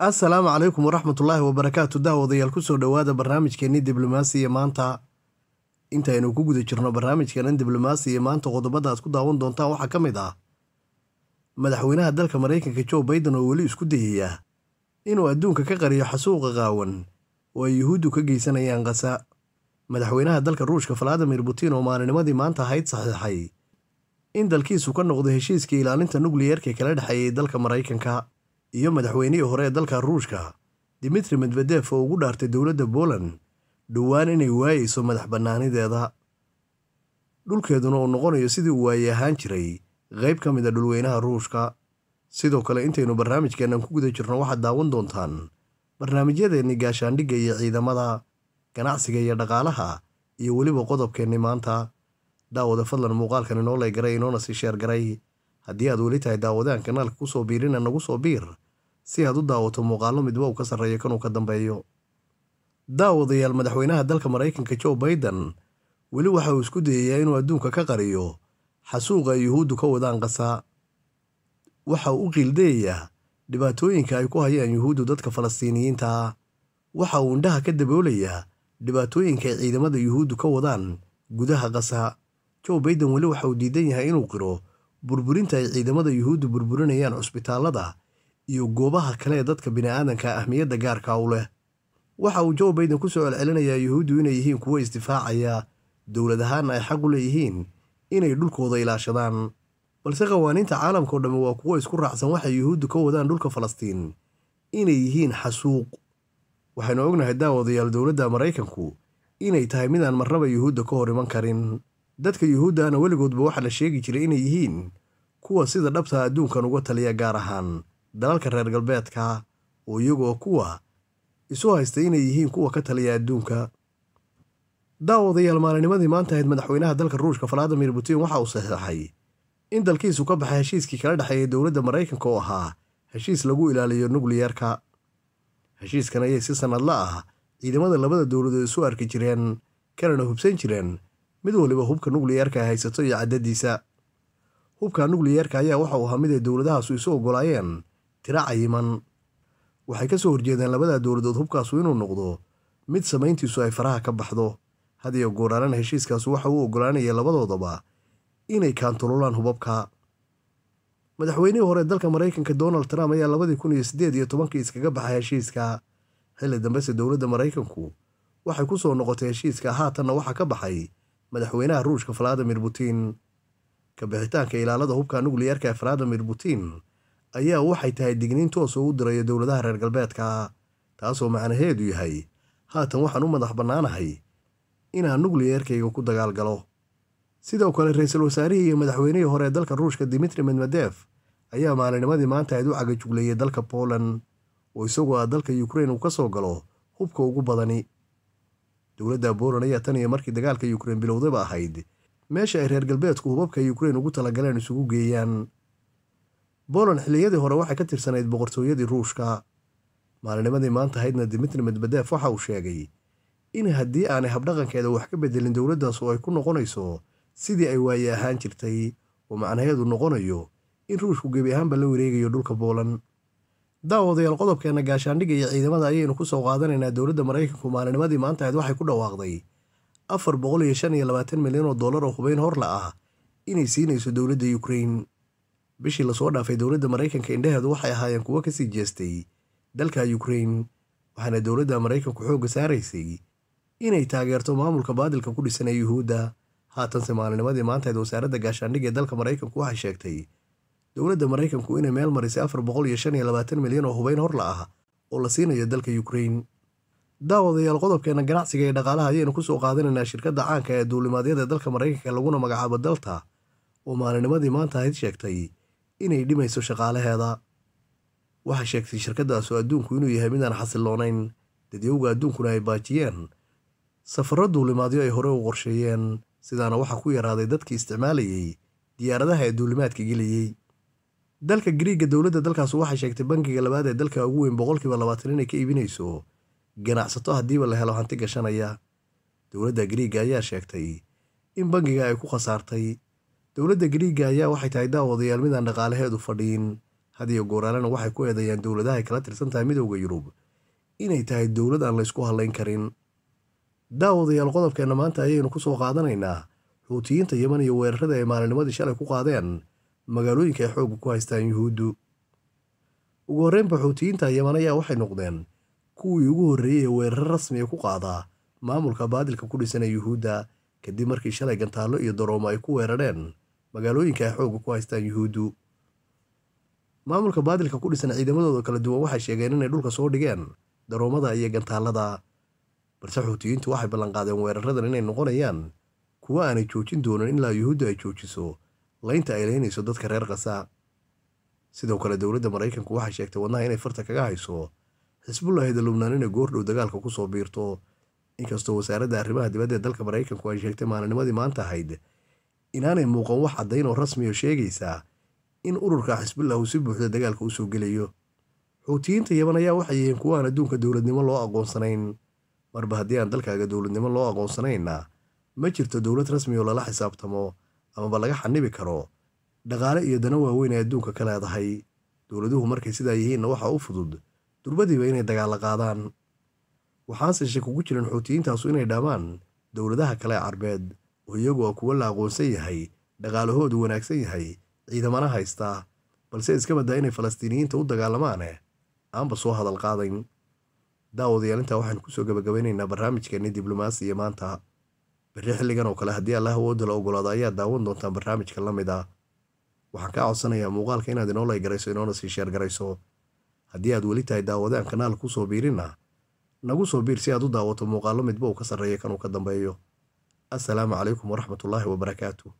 assalaamu calaykum waraxmatullaahi wabarakaatu daawadayaal kusoo dhowaada barnaamijkeenii diblomaasiya maanta intaynu ku guda jirno barnaamijkeenan diblomaasiya maanta qodobada aad ku daawan doontaan waxaa ka mid ah madaxweynaha dalka maraykanka joe baiden oo weli isku dayaya inuu adduunka ka qariyo xasuuqa qaawan oo ay yuhuuddu ka geysanayaan kasa madaxweynaha dalka ruushka valadimir putin oo maalinimadii maanta ahayd saxiixay in dalkiisu ka noqdo heshiiskii ilaalinta nukliyeerka kala dhexeeyay dalka maraykanka iyo madaxweynihii hore ee dalka ruushka dimitri medvedef oo ugu dhaartay dowladda boland dhowaan inay waayayso madax bannaanideeda dhulkeeduna uu noqonayo sidii uu waaye ahaan jiray qayb ka mid a ah dhulweynaha ruushka sidoo kale intaynu barnaamijkeennan ku guda jirno waxaad daawan doontaan barnaamijyadeenni gaashaandhigga iyo ciidamada ganacsiga iyo dhaqaalaha iyo weliba qodobkeenni maanta daawada fadlan muuqaalkan inoo leygaray inoona sii sheergaray haddii aad weli tahay daawadaan ku soo biirina nagu soo biir si aad u daawato muuqaallo midba uu ka sarreeyo uu ka dambeeyo daawadayaal madaxweynaha dalka maraykanka joe baiden weli waxa uu isku dayayaa inuu adduunka ka qariyo xasuuqa ay yuhuuddu ka wadaan qasa waxa uu u qiildayayaa dhibaatooyinka ay ku hayaan yuhuuddu dadka falastiiniyiintaa waxa uu indhaha ka daboolayaa dhibaatooyinka ay ciidamada yuhuuddu ka wadaan gudaha qasa joe baiden weli waxa uu diidan yahay inuu qiro burburinta ay ciidamada yuhuuddu burburinayaan cusbitaalada iyo goobaha kale ee dadka bini'aadanka ah ahmiyadda gaarka u leh waxa uu joe baiden ku soo celcelinayaa yuhuuddu inay yihiin kuwo isdifaacaya dowlad ahaan ay xaq u leeyihiin inay dhulkooda ilaashadaan balse qawaaniinta caalamka o dhammi waa kuwo isku raacsan waxay yuhuuddu ka wadaan dhulka falastiin inay yihiin xasuuq waxaynu ognahay daawadayaal dowladda maraykanku inay tahay mid aan marnaba yuhuudda ka hor iman karin dadka yuhuuddahna weligoodba waxaa la sheegi jiray inay yihiin kuwa sida dhabtaa adduunkan uga taliya gaar ahaan dalalka reer galbeedka oo iyagoo kuwa isu haystay inay yihiin kuwa ka taliya adduunka daawadayaal maalinimadii maanta ahayd madaxweynaha dalka ruushka faladimir putin waxa uu saxiixay in dalkiisu ka baxay heshiiskii kala dhexeeyay dowladda maraykanka oo ahaa heshiis lagu ilaaliyo nukliyerka heshiiskan ayay si sannadla ah ciidamada labada dowladood isu arki jireen kalena hubsan jireen mid waliba hubka nukliyarka haysato iyo caddadiisa hubka nukliyarka ayaa waxa uu ahaa mid ay dowladahaasu isu ogolaayeen tiraaca cayiman waxay ka soo horjeedeen labadaa dowladood hubkaasu inuu noqdo mid samayntiisu ay faraha ka baxdo had iyo heshiiskaasu waxa uu ogolaanayay labadoodaba inay kaantululaan hubabka madaxweynihii hore dalka maraykanka donald trump ayaa labadii kun iyo siddeed iyo tobankii iskaga baxay heshiiska xilli dambese dowladda maraykanku waxay ku soo noqotay heshiiska haatanna waxaa ka baxay madaxweynaha ruushka valadimir putin kabixitaanka ilaalada hubka ee valadimir putin ayaa waxay tahay digniin toosa u dirayo dowladaha reer galbeedka taasoo macnaheedu yahay haatan waxaan u madax bannaanahay inaan nukliyarkayga ku dagaal galo sidoo kale ra-iisul wasaarihii iyo madaxweynihii hore ee dalka ruushka dimitri medmedef ayaa maalinimadii maanta ayd u cagajugleeyay dalka boland oo isagoo ah dalka ukrain uu ka soo galo hubka ugu badani dowladda poland ayaa tan iyo markii dagaalka yukrain bilowdayba ahayd meesha ay reer galbeedku hubabka ukrain ugu talagaleen isugu geeyaan boland xilliyadii hore waxay ka tirsanayd boqortooyadii ruushka maalinimadii maanta ahaydna dimitri medbedef waxa uu sheegay in haddii aanay habdhaqankeeda wax ka bedelin dowladdaas oo ay ku noqonayso sidii ay waaye ahaan jirtay oo macnaheedu noqonayo in ruushku gebi ahaanba la wareegayo dhulka boolan daawadayaal qodobkeena gaashaandhiga iyo ciidamada ayaynu kusoo qaadanaynaa dowladda maraykanku maalinimadii maanta ahed waxay ku dhawaaqday afar boqol iyo shan iyo labaatan milyan oo dollar oo hubeyn hor la ah inay siinayso dowladda ukrain bishii lasoo dhaafay dowladda maraykanka indhaheedu waxay ahaayeen kuwo kasii jeestay dalka ukrain waxaana dowladda maraykanku xoogga saaraysay inay taageerto maamulka baadilka ku dhisan ee yuhuudda haatanse maalinimadii maantaheed wasaaradda gaashaandhiga ee dalka maraykanku waxay sheegtay dowladda maraykanku inay meel marisay afar boqol iyo shan iyo labaatan milyan oo hubeyn hor la ah oo la siinayo dalka yukrain daawadayaal qodobkeena ganacsiga ee dhaqaalaha ayaynu ku soo qaadanaynaa shirkadda caanka ee duulimaadyada dalka maraykanka laguna magacaabo dalta oo maalinimadii maanta ahayd sheegtay inay dhimayso shaqaalaheeda waxaa sheegtay shirkaddaasu adduunku inuu yahay mid aan xasiloonayn dadyowga adduunkuna ay baajiyeen safaro duulimaadyo ay hore u qorsheeyeen sidaana waxaa ku yaraaday dadkii isticmaalayey diyaaradaha ee duulimaadka gelayey dalka griiga dowladda dalkaas waxay sheegtay bangiga labaad ee dalka ugu weyn boqolkiiba labaatan inay ka iibinayso ganacsato haddiiba la helo hanti gashanaya dowladda griigga ayaa sheegtay in bangiga ay ku khasaartay dowladda griigga ayaa waxay tahay daawadayaal midaan dhaqaalaheedu fadhiyin hadiyo gooraalena waxay ku eedeeyaan dowladahay kala tirsantahay midooda yurub inay tahay dowlad aan laysku hadlayn karin daawadayaal qodobkeenna maanta ayaynu ku soo qaadanaynaa xuutiyiinta yeman iyo weerarada ay maalinimadii shalay ku qaadeen magaalooyinka ay xoogga ku haystaan yuhuuddu ugu horreynba xuutiyiinta yaman ayaa waxay noqdeen kuwii ugu horreeyey ee weerar rasmi ah ku qaadaa maamulka baadilka ku dhisana yuhuudda kadib markii shalay gantaallo iyo daroomo ay ku weerareen magaalooyinka ay xooga ku haystaan yuhuuddu maamulka baadilka ku dhisan ciidamadooda kala duwan waxay sheegeen inay dhulka soo dhigeen daroomada iyo gantaallada balse xuutiyiintu waxay ballanqaadeen weeraradan inay noqonayaan kuwo aanay joojin doonin ilaa yuhuudda ay joojiso laynta ay laynayso dadka reer khasaa sidoo kale dowladda maraykanku waxay sheegtay wadnaha inay farta kaga hayso xisbullahida lubnaan inay goordhow dagaalka kusoo biirto inkastoo wasaaradda arrimaha dibadda ee dalka maraykanku ay sheegtay maalinimadii maanta ahayd inaanay muuqan wax caddayn oo rasmiyo ah sheegaysaa in ururka xisbullah uu si buuxda dagaalka usoo gelayo xuutiyiinta yaban ayaa waxay yihiin kuwa aan adduunka dowladnimo loo aqoonsanayn marba haddii aan dalkaaga dowladnimo loo aqoonsanaynna ma jirto dowlad rasmi oo lala xisaabtamo amaba laga xanibi karo dhaqaale iyo dana waaweyn ay adduunka ka leedahay dowladuhu markay sidaa yihiinna waxaa u fudud durbadiiba inay dagaalo qaadaan waxaanse she kugu jiran xoutiyiintaasu inay dhaabaan dowladaha kale ee carbeed oo iyagu a kuwa la aqoonsan yahay dhaqaalahoodu wanaagsan yahay ciidamana haystaa balse iska badaa inay falastiiniyiinta u dagaalamaaneh aanba soo hadal qaadayn daawadayaal intaa waxaanu kusoo gabagabaynaynaa barnaamijkeenii diblomaasiya maanta berri xilligan oo kale haddii allah awooda la ogolaado ayaa daawan doontaan barnaamijka la mid ah waxaan kaa codsanayaa muuqaalka inaad inoo laygarayso inoona sii sheer garayso haddii aad weli tahay daawadaan kanaal soo biirinna nagu soo biir si aad u daawato muuqaallo midba uu ka sarreeya kan uu ka dambeeyo assalaamu calaykum waraxmatullaahi wabarakaatu